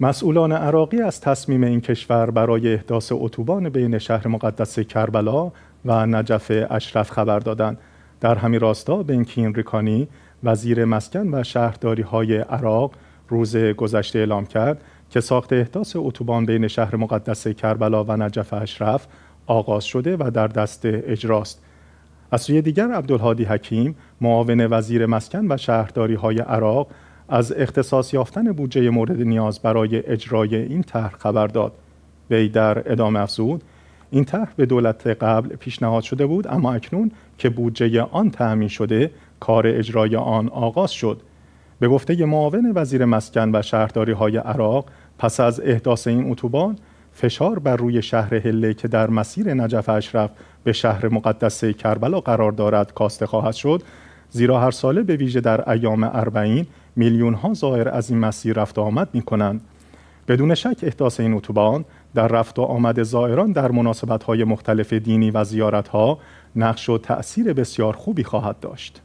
مسئولان عراقی از تصمیم این کشور برای احداث اتوبان بین شهر مقدس کربلا و نجف اشرف خبر دادند در همین راستا بنکین ریکانی وزیر مسکن و شهرداری های عراق روز گذشته اعلام کرد که ساخت احداث اتوبان بین شهر مقدس کربلا و نجف اشرف آغاز شده و در دست اجراست از سوی دیگر عبدالهادی حکیم معاون وزیر مسکن و شهرداری های عراق از اختصاص یافتن بودجه مورد نیاز برای اجرای این طرح خبر داد وی در ادامه افزود این طرح به دولت قبل پیشنهاد شده بود اما اکنون که بودجه آن تعمین شده کار اجرای آن آغاز شد به گفته معاون وزیر مسکن و شهرداری های عراق پس از احداث این اتوبان فشار بر روی شهر هله که در مسیر نجف اشرف به شهر مقدس کربلا قرار دارد کاسته خواهد شد زیرا هر ساله به ویژه در ایام اربعین میلیون ها زائر از این مسیر رفت و آمد می کنند. بدون شک احداث این اتوبان در رفت و آمد زائران در مناسبت های مختلف دینی و زیارت نقش و تأثیر بسیار خوبی خواهد داشت.